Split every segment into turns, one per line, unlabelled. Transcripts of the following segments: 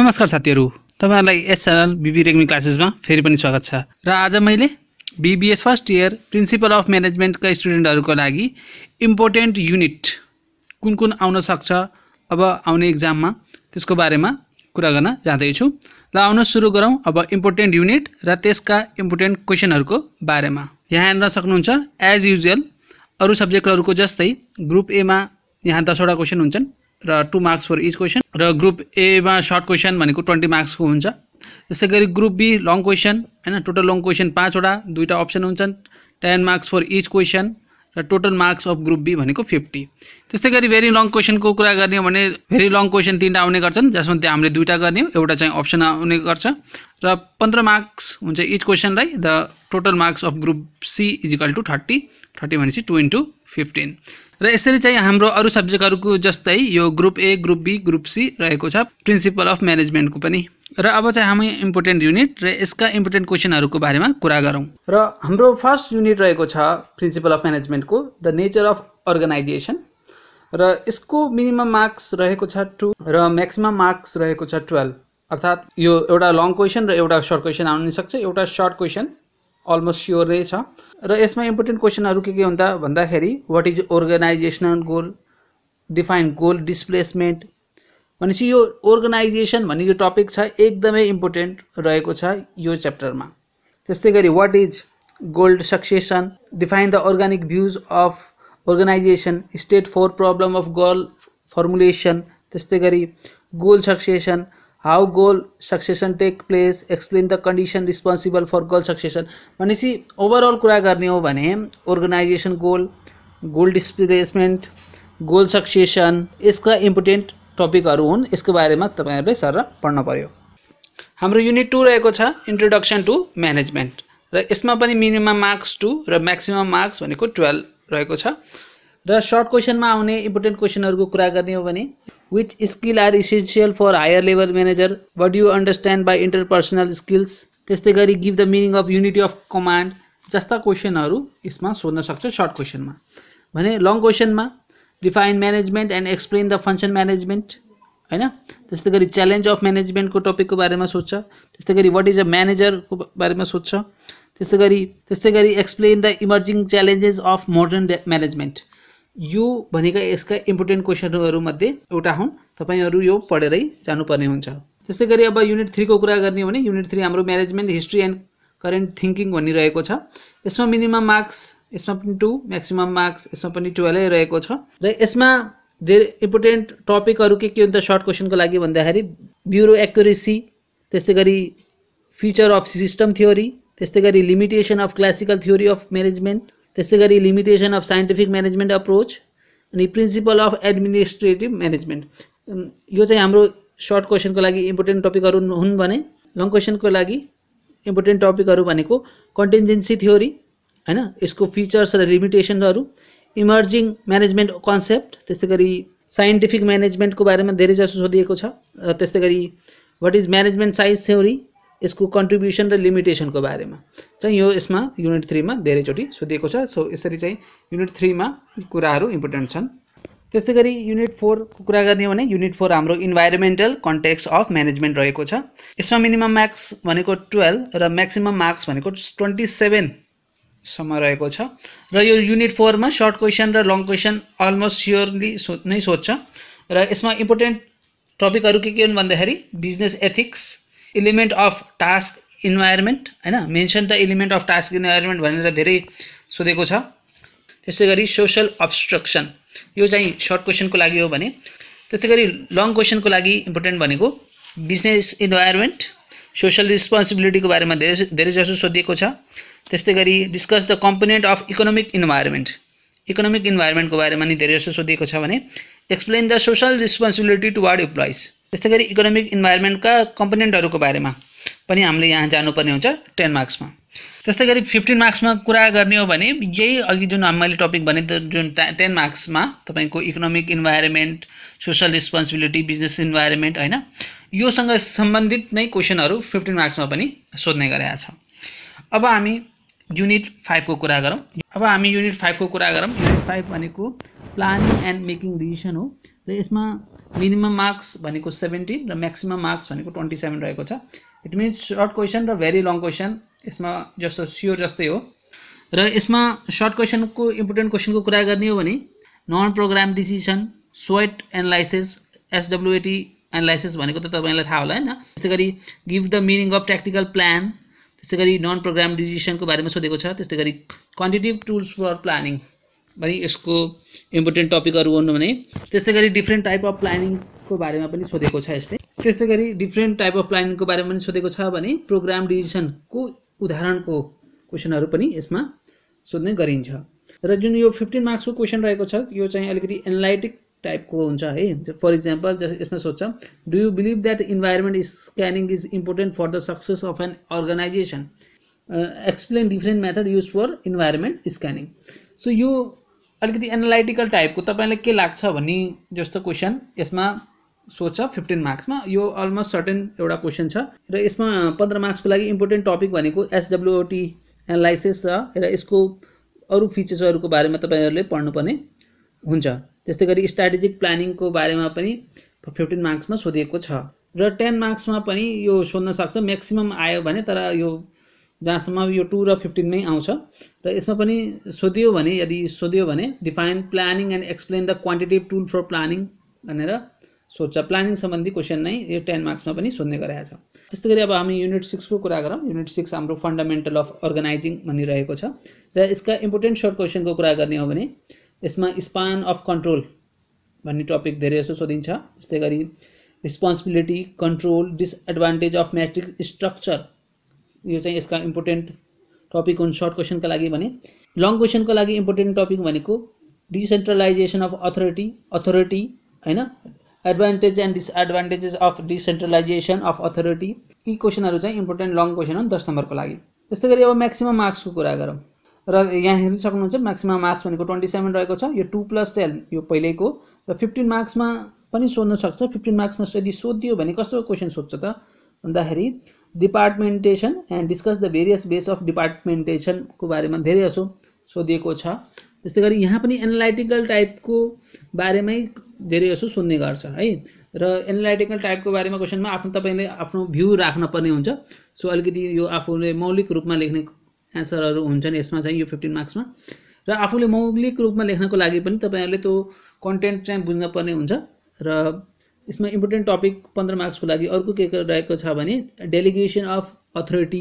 नमस्कार साथीहरू तपाईँहरूलाई यस च्यानल बिबी रेग्मी क्लासेसमा फेरि पनि स्वागत छ र आज मैले BBS first year principle of म्यानेजमेन्टका स्टुडेन्टहरूको लागि इम्पोर्टेन्ट युनिट कुन कुन आउन सक्छ अब आउने इक्जाममा त्यसको बारेमा कुरा गर्न जाँदैछु ल आउन सुरु गरौँ अब इम्पोर्टेन्ट युनिट र त्यसका इम्पोर्टेन्ट क्वेसनहरूको बारेमा यहाँ हेर्न सक्नुहुन्छ एज युजुअल अरू सब्जेक्टहरूको जस्तै ग्रुप एमा यहाँ दसवटा क्वेसन हुन्छन् र two marks for each question र ग्रुप एमा सर्ट क्वेसन भनेको ट्वेन्टी मार्क्सको हुन्छ त्यसै गरी ग्रुप बी लङ क्वेसन होइन टोटल लङ क्वेसन पाँचवटा दुईवटा अप्सन हुन्छन् ten marks for each question र total marks of group B भनेको फिफ्टी त्यस्तै गरी भेरी लङ क्वेसनको कुरा गर्ने हो भने भेरी लङ क्वेसन तिनवटा आउने गर्छन् जसमध्ये हामीले दुईवटा गर्ने एउटा चाहिँ अप्सन आउने गर्छ र पन्ध्र मार्क्स हुन्छ इच क्वेसनलाई the total marks of group C is equal to thirty thirty भनेपछि टु इन्टु फिफ्टिन र यसरी चाहिँ हाम्रो अरू सब्जेक्टहरूको जस्तै यो group A group B group C रहेको छ प्रिन्सिपल अफ म्यानेजमेन्टको पनि र अब चाहिँ हामी इम्पोर्टेन्ट युनिट र यसका इम्पोर्टेन्ट क्वेसनहरूको बारेमा कुरा गरौँ र हाम्रो फर्स्ट युनिट रहेको छ प्रिन्सिपल अफ म्यानेजमेन्टको द नेचर अफ अर्गनाइजेसन र यसको मिनिमम मार्क्स रहेको छ टु र म्याक्सिमम मार्क्स रहेको छ टुवेल्भ अर्थात् यो एउटा लङ क्वेसन र एउटा सर्ट क्वेसन आउन सक्छ एउटा सर्ट क्वेसन अलमोस्ट स्योरै छ र यसमा इम्पोर्टेन्ट क्वेसनहरू के के हुन्छ भन्दाखेरि what is organizational goal define goal displacement भनेपछि यो अर्गनाइजेसन भन्ने यो टपिक छ एकदमै इम्पोर्टेन्ट रहेको छ यो च्याप्टरमा त्यस्तै गरी what is goal succession define the organic views of organization state four problem of goal formulation त्यस्तै गरी goal succession how goal succession take place explain the condition responsible for goal succession भनेपछि overall कुरा गर्ने हो भने organization goal goal displacement goal succession यसका important टपिकहरू हुन् यसको बारेमा तपाईँहरूले सर पढ्न पऱ्यो हाम्रो युनिट टू रहेको छ इन्ट्रोडक्सन टु म्यानेजमेन्ट र यसमा पनि मिनिमम मार्क्स टू र म्याक्सिमम मार्क्स भनेको टुवेल्भ रहेको छ र सर्ट क्वेसनमा आउने इम्पोर्टेन्ट क्वेसनहरूको कुरा गर्ने हो भने which skill are essential for higher level manager what do you understand by interpersonal skills त्यस्तै गरी give the meaning of unity of command जस्ता क्वेसनहरू यसमा सोध्न सक्छ सर्ट क्वेसनमा भने लङ क्वेसनमा define management and explain the function management होइन त्यस्तै गरी च्यालेन्ज अफ म्यानेजमेन्टको टपिकको बारेमा सोध्छ त्यस्तै गरी वाट इज अ म्यानेजरको बारेमा सोध्छ त्यस्तै गरी त्यस्तै गरी explain the emerging challenges of modern management यो भनेका यसका इम्पोर्टेन्ट क्वेसनहरूमध्ये एउटा हुन् तपाईँहरू यो पढेरै जानुपर्ने हुन्छ त्यस्तै गरी अब युनिट थ्रीको कुरा गर्ने हो भने युनिट थ्री हाम्रो management history and current thinking भनिरहेको छ यसमा मिनिमम मार्क्स यसमा पनि टू म्याक्सिमम् मार्क्स यसमा पनि टुवेल्भै रहेको छ र यसमा धेरै इम्पोर्टेन्ट टपिकहरू के के हुन्छ सर्ट क्वेसनको लागि भन्दाखेरि ब्युरो एक्युरेसी त्यस्तै गरी फ्युचर अफ सिस्टम थ्योरी त्यस्तै गरी limitation of classical theory of management त्यस्तै गरी limitation of scientific management approach अनि प्रिन्सिपल अफ एडमिनिस्ट्रेटिभ म्यानेजमेन्ट यो चाहिँ हाम्रो सर्ट क्वेसनको लागि इम्पोर्टेन्ट टपिकहरू हुन् भने लङ क्वेसनको लागि इम्पोर्टेन्ट टपिकहरू भनेको कन्टेन्जेन्सी थ्योरी होइन यसको फिचर्स र लिमिटेसनहरू इमर्जिङ म्यानेजमेन्ट कन्सेप्ट त्यस्तै गरी साइन्टिफिक म्यानेजमेन्टको बारेमा धेरै जसो सोधिएको छ त्यस्तै गरी वाट इज म्यानेजमेन्ट साइज थ्योरी यसको कन्ट्रिब्युसन र लिमिटेसनको बारेमा चाहिँ यो यसमा युनिट थ्रीमा धेरैचोटि सोधिएको छ सो यसरी चाहिँ युनिट थ्रीमा कुराहरू इम्पोर्टेन्ट छन् त्यस्तै गरी युनिट फोरको कुरा गर्ने हो भने युनिट फोर हाम्रो इन्भाइरोमेन्टल कन्टेक्स्ट अफ म्यानेजमेन्ट रहेको छ यसमा मिनिमम मार्क्स भनेको टुवेल्भ र म्याक्सिमम मार्क्स भनेको ट्वेन्टी सेभेनसम्म रहेको छ र यो युनिट फोरमा सर्ट क्वेसन र लङ क्वेसन अलमोस्ट स्योरली सो नै सोध्छ र यसमा इम्पोर्टेन्ट टपिकहरू के के हुन् भन्दाखेरि business ethics element of task environment होइन mention the element of task environment भनेर धेरै सोधेको छ त्यस्तै गरी सोसल अब्सट्रक्सन यो चाहिँ सर्ट क्वेसनको लागि हो भने त्यस्तै गरी लङ क्वेसनको लागि इम्पोर्टेन्ट भनेको बिजनेस इन्भाइरोमेन्ट सोसल रिस्पोन्सिबिलिटीको बारेमा धेरै जसो सोधिएको छ त्यस्तै गरी discuss the component of economic environment economic इन्भाइरोमेन्टको बारेमा नि धेरै जसो सोधिएको छ भने explain the social responsibility toward employees त्यस्तै गरी इकोनोमिक इन्भाइरोमेन्टका कम्पोनेन्टहरूको बारेमा पनि हामीले यहाँ जानुपर्ने हुन्छ टेन मार्क्समा त्यस्तै गरी फिफ्टिन मार्क्समा कुरा गर्ने हो भने यही अघि जुन मैले टपिक भने जुन टेन मार्क्समा तपाईँको economic environment social responsibility business environment होइन योसँग सम्बन्धित नै क्वेसनहरू फिफ्टिन मार्क्समा पनि सोध्ने गरेका छ अब हामी युनिट फाइभको कुरा गरौँ अब हामी युनिट फाइभको कुरा गरौँ युनिट फाइभ भनेको प्लानिङ एन्ड मेकिङ डिसिसन हो र यसमा मिनिमम मार्क्स भनेको सेभेन्टिन र म्याक्सिमम मार्क्स भनेको ट्वेन्टी सेभेन रहेको छ इट मिन्स सर्ट क्वेसन र भेरी लङ क्वेसन यसमा जस्तो स्योर जस्तै हो र यसमा सर्ट क्वेसनको इम्पोर्टेन्ट क्वेसनको कुरा गर्ने हो भने नन प्रोग्राम डिसिसन स्वेट एनालाइसिस एसडब्लुएटी एनालाइसिस भनेको त तपाईँलाई थाहा होला होइन त्यस्तै गरी give the meaning of tactical plan त्यस्तै गरी नन प्रोग्राम डिसिसनको बारेमा सोधेको छ त्यस्तै गरी क्वान्टिटिभ टुल्स फर प्लानिङ भने यसको इम्पोर्टेन्ट टपिकहरू गर्नु भने त्यस्तै गरी डिफ्रेन्ट टाइप अफ प्लानिङको बारेमा पनि सोधेको छ यसले त्यस्तै गरी डिफ्रेन्ट टाइप अफ प्लानिङको बारेमा पनि सोधेको छ भने प्रोग्राम डिजिसनको उदाहरणको क्वेसनहरू पनि यसमा सोध्ने गरिन्छ र जुन यो फिफ्टिन मार्क्सको क्वेसन रहेको छ यो चाहिँ अलिकति एनालाइटिक टाइपको हुन्छ है फर इक्जाम्पल जस यसमा सोध्छ do you believe that environment scanning is important for the success of an organization explain different method use for environment scanning so यो अलिकति एनालाइटिकल टाइपको तपाईँलाई के लाग्छ भन्ने जस्तो क्वेसन यसमा सोध्छ फिफ्टिन मार्क्समा यो अलमोस्ट सर्टेन एउटा क्वेसन छ र यसमा पन्ध्र मार्क्सको लागि इम्पोर्टेन्ट टपिक भनेको एसडब्लुओटी एनालाइसिस छ र यसको अरू फिचर्सहरूको बारेमा तपाईँहरूले पढ्नुपर्ने हुन्छ त्यस्तै गरी स्ट्राटेजिक प्लानिङको बारेमा पनि फिफ्टिन मार्क्समा सोधिएको छ र टेन मार्क्समा पनि यो सोध्न सक्छ म्याक्सिमम् आयो भने तर यो जहांसम यह टू र आँच आउँछ र यदि सोदियो define planning and explain the quantitative tool for planning सोच प्लांग संबंधी सम्बन्धी नहीं टेन मार्क्स में सोने गराएको छ त्यस्तै गरी अब हामी युनिट सिक्सको कुरा करूँ यूनिट सिक्स हम फंडामेन्टल अफ अर्गनाइजिंग भनी छ र यसका इम्पोर्टेन्ट सर्ट क्वेसनको कुरा करने होने इसमें स्पान अफ कंट्रोल भाई टपिक जो सोधिन्छ त्यस्तै गरी responsibility control disadvantage of matrix structure यो चाहिँ यसका इम्पोर्टेन्ट टपिक हुन् सर्ट क्वेसनको लागि भने लङ क्वेसनको लागि इम्पोर्टेन्ट टपिक भनेको डिसेन्ट्रलाइजेसन अफ अथोरिटी अथोरिटी होइन advantage and disadvantages of decentralization of authority यी क्वेसनहरू चाहिँ इम्पोर्टेन्ट लङ क्वेसन हुन् दस नम्बरको लागि त्यस्तै गरी अब म्याक्सिमम मार्क्सको कुरा गरौँ र यहाँ हेर्न सक्नुहुन्छ म्याक्सिमम मार्क्स भनेको ट्वेन्टी सेभेन रहेको छ यो टू प्लस टेन यो पहिल्यैको र फिफ्टिन मार्क्समा पनि सोध्न सक्छ फिफ्टिन मार्क्समा यदि सोधियो भने कस्तो क्वेसन सोध्छ त भन्दाखेरि departmentation and discuss the various bases of डिपार्टमेन्टेसनको बारेमा धेरै जसो सोधिएको छ त्यस्तै गरी यहाँ पनि एनालाइटिकल टाइपको बारेमै धेरै जसो सुन्ने गर्छ है र एनालाइटिकल टाइपको बारेमा क्वेसनमा आफ्नो तपाईँले आफ्नो भ्यू राख्न पर्ने हुन्छ सो अलिकति यो आफूले मौलिक रूपमा लेख्ने एन्सरहरू हुन्छन् यसमा चाहिँ यो फिफ्टिन मार्क्समा र आफूले मौलिक रूपमा लेख्नको लागि पनि तपाईँहरूले त्यो कन्टेन्ट चाहिँ बुझ्न पर्ने हुन्छ र यसमा इम्पोर्टेन्ट टपिक पन्ध्र मार्क्सको लागि अर्को के रहेको छ भने delegation of authority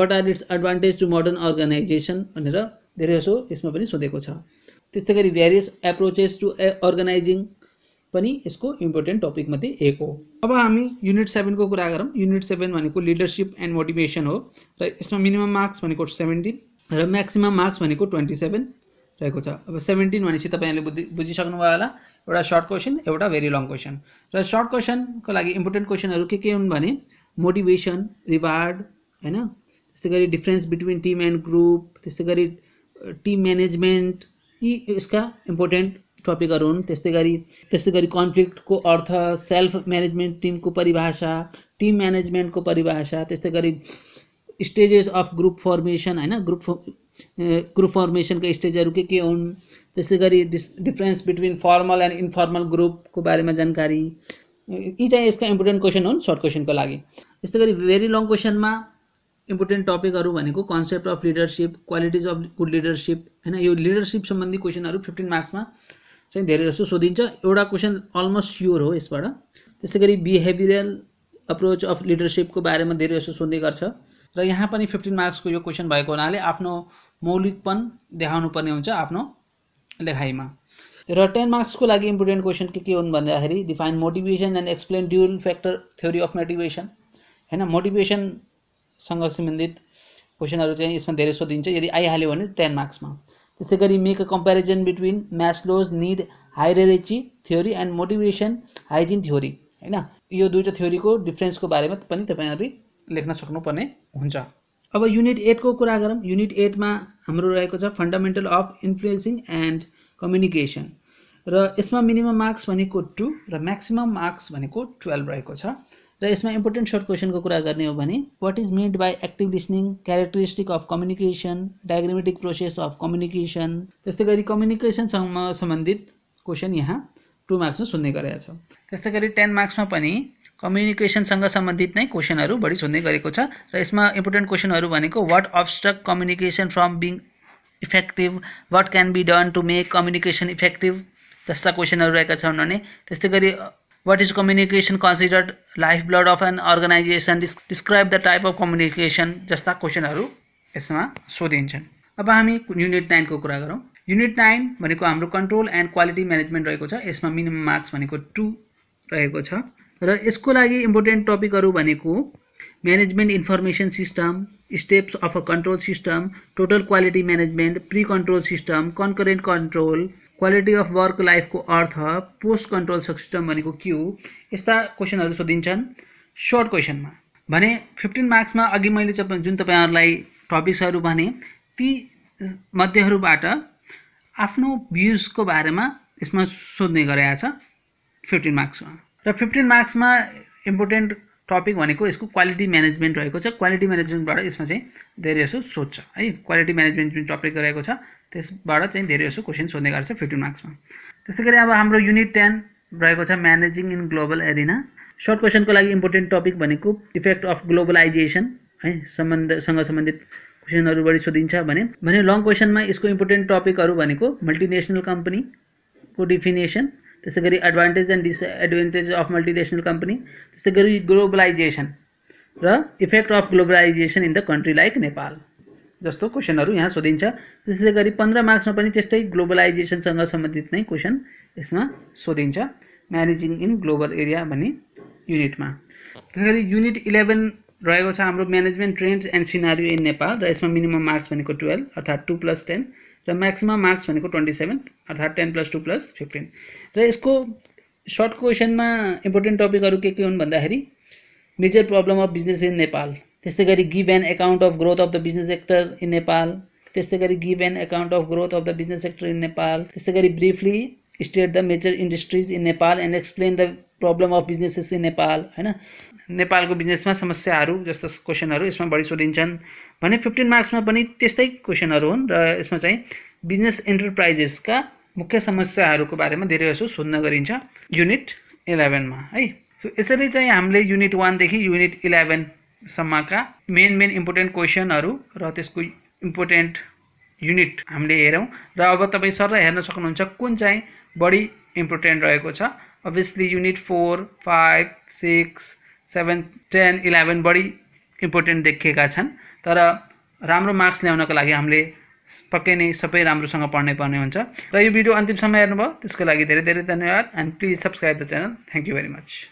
what are its advantage to modern organisation भनेर धेरैजसो यसमा पनि सोधेको छ त्यस्तै गरी भेरियस एप्रोचेस टु अर्गनाइजिङ पनि यसको इम्पोर्टेन्ट टपिकमध्ये एक हो अब हामी युनिट सेभेनको कुरा गरौँ युनिट सेभेन भनेको लिडरसिप एन्ड मोटिभेसन हो र यसमा मिनिमम मार्क्स भनेको सेभेन्टिन र म्याक्सिमम मार्क्स भनेको ट्वेन्टी सेभेन रहेको छ अब सेभेन्टिन भनेपछि तपाईँहरूले बुझि बुझिसक्नुभयो होला एउटा सर्ट क्वेसन एउटा भेरी लङ क्वेसन र सर्ट क्वेसनको लागि इम्पोर्टेन्ट क्वेसनहरू के के हुन् भने मोटिभेसन रिवार्ड होइन त्यस्तै गरी difference between team and group त्यस्तै गरी टिम म्यानेजमेन्ट यी यसका इम्पोर्टेन्ट टपिकहरू हुन् त्यस्तै गरी त्यस्तै गरी कन्फ्लिक्टको अर्थ सेल्फ म्यानेजमेन्ट टिमको परिभाषा टिम म्यानेजमेन्टको परिभाषा त्यस्तै गरी स्टेजेस अफ ग्रुप फर्मेसन होइन ग्रुप ग्रुप फर्मेसनका स्टेजहरू के के हुन् त्यस्तै गरी डिस difference between formal and informal ग्रुपको बारेमा जानकारी यी चाहिँ यसका इम्पोर्टेन्ट क्वेसन हुन् सर्ट क्वेसनको लागि त्यस्तै गरी भेरी लङ क्वेसनमा इम्पोर्टेन्ट टपिकहरू भनेको concept of leadership qualities of good leadership होइन यो लिडरसिप सम्बन्धी क्वेसनहरू फिफ्टिन मार्क्समा चाहिँ धेरै जस्तो सोधिन्छ एउटा क्वेसन अलमोस्ट स्योर हो यसबाट त्यस्तै गरी बिहेभियरल अप्रोच अफ लिडरसिपको बारेमा धेरै जस्तो सोध्ने गर्छ र यहाँ पनि फिफ्टिन मार्क्सको यो क्वेसन भएको हुनाले आफ्नो मौलिकपन देखाउनुपर्ने हुन्छ आफ्नो लेखाइमा र टेन मार्क्सको लागि इम्पोर्टेन्ट क्वेसन के के हुन् भन्दाखेरि define motivation and explain dual factor theory of motivation होइन मोटिभेसनसँग सम्बन्धित क्वेसनहरू चाहिँ यसमा धेरै सोधिन्छ यदि आइहाल्यो भने टेन मार्क्समा त्यस्तै गरी make a comparison between Maslow's need hierarchy theory and motivation hygiene theory होइन यो दुईवटा थ्योरीको डिफ्रेन्सको बारेमा पनि तपाईँहरूले लेख्न सक्नुपर्ने हुन्छ अब युनिट एटको कुरा गरौँ युनिट एटमा हाम्रो रहेको छ fundamental of influencing and communication र यसमा मिनिमम मार्क्स भनेको टू र म्याक्सिमम मार्क्स भनेको टुवेल्भ रहेको छ र यसमा इम्पोर्टेन्ट सर्ट क्वेसनको कुरा गर्ने हो भने what is made by active listening characteristic of communication diagrammatic process of communication त्यस्तै गरी कम्युनिकेसनसँग सम्बन्धित क्वेसन यहाँ टु मार्क्समा सुन्ने गरेका छौँ त्यस्तै गरी टेन मार्क्समा पनि कम्युनिकेसनसँग सम्बन्धित नै क्वेसनहरू बढी सोध्ने गरेको छ र यसमा इम्पोर्टेन्ट क्वेसनहरू भनेको what obstruct communication from being effective what can be done to make communication effective जस्ता क्वेसनहरू रहेका छन् भने त्यस्तै गरी what is communication considered life blood of an organisation डिस् describe the type of communication जस्ता क्वेसनहरू यसमा सोधिन्छन् अब हामी युनिट नाइनको कुरा गरौँ युनिट नाइन भनेको हाम्रो कन्ट्रोल एन्ड क्वालिटी म्यानेजमेन्ट रहेको छ यसमा मिनिमम मार्क्स भनेको टू रहेको छ र यसको लागि इम्पोर्टेन्ट टपिकहरू भनेको management information system steps of a control system total quality management pre control system concurrent control quality of work लाइफको अर्थ पोस्ट कन्ट्रोल सिस्टम भनेको के हो यस्ता क्वेसनहरू सोधिन्छन् सर्ट क्वेसनमा भने फिफ्टिन मार्क्समा अघि मैले जुन तपाईँहरूलाई टपिक्सहरू भने ती मध्येहरूबाट आफ्नो भ्युजको बारेमा यसमा सोध्ने गरेका छ फिफ्टिन मार्क्समा र फिफ्टिन मार्क्समा इम्पोर्टेन्ट टपिक भनेको यसको क्वालिटी म्यानेजमेन्ट रहेको छ क्वालिटी म्यानेजमेन्टबाट यसमा चाहिँ धेरै यसो सोध्छ है क्वालिटी म्यानेजमेन्ट जुन टपिक रहेको छ त्यसबाट चाहिँ धेरै यसो क्वेसन सोध्ने गर्छ फिफ्टिन मार्क्समा त्यसै गरी अब हाम्रो युनिट टेन रहेको छ managing in global arena short क्वेसनको लागि इम्पोर्टेन्ट टपिक भनेको इफेक्ट अफ ग्लोबलाइजेसन है सम्बन्धसँग सम्बन्धित क्वेसनहरू बढी सोधिन्छ भने भने लङ क्वेसनमा यसको इम्पोर्टेन्ट टपिकहरू भनेको मल्टिनेसनल कम्पनीको डिफिनेसन त्यसै गरी advantage and disadvantage of multinational company त्यस्तै गरी ग्लोबलाइजेसन र effect of globalisation in the country like Nepal जस्तो क्वेसनहरू यहाँ सोधिन्छ त्यसै गरी पन्ध्र मार्क्समा पनि त्यस्तै ग्लोबलाइजेसनसँग सम्बन्धित नै क्वेसन यसमा सोधिन्छ म्यानेजिङ इन ग्लोबल एरिया भन्ने युनिटमा त्यसै गरी युनिट इलेभेन रहेको छ हाम्रो management trends and scenario in Nepal र यसमा मिनिमम मार्क्स भनेको टुवेल्भ अर्थात् टू प्लस टेन र म्याक्सिमम मार्क्स भनेको ट्वेन्टी सेभेन अर्थात् ten plus two plus fifteen र यसको सर्ट क्वेसनमा इम्पोर्टेन्ट टपिकहरू के के हुन् भन्दाखेरि major problem of business in Nepal त्यस्तै गरी give an account of growth of the business sector in Nepal त्यस्तै गरी give an account of growth of the business sector in Nepal त्यस्तै गरी briefly state the major industries in Nepal and explain the problem of businesses in Nepal होइन नेपालको बिजनेसमा समस्याहरू जस्तो क्वेसनहरू यसमा बढी सोधिन्छन् भने फिफ्टिन मार्क्समा पनि त्यस्तै क्वेसनहरू हुन् र यसमा चाहिँ बिजनेस इन्टरप्राइजेसका मुख्य समस्याहरूको बारेमा धेरै जसो सोध्न गरिन्छ युनिट इलेभेनमा है सो यसरी चाहिँ हामीले युनिट वानदेखि युनिट इलेभेनसम्मका मेन मेन इम्पोर्टेन्ट क्वेसनहरू र त्यसको इम्पोर्टेन्ट युनिट हामीले हेऱ्यौँ र अब तपाईँ सर हेर्न सक्नुहुन्छ कुन चाहिँ बढी इम्पोर्टेन्ट रहेको छ obviously unit four five six seven ten eleven बढी इम्पोर्टेन्ट देखिएका छन् तर राम्रो मार्क्स ल्याउनको लागि हामीले पक्कै नै सबै राम्रोसँग पढ्नै पर्ने हुन्छ र यो भिडियो अन्तिमसम्म हेर्नुभयो त्यसको लागि धेरै धेरै धन्यवाद and please subscribe the channel thank you very much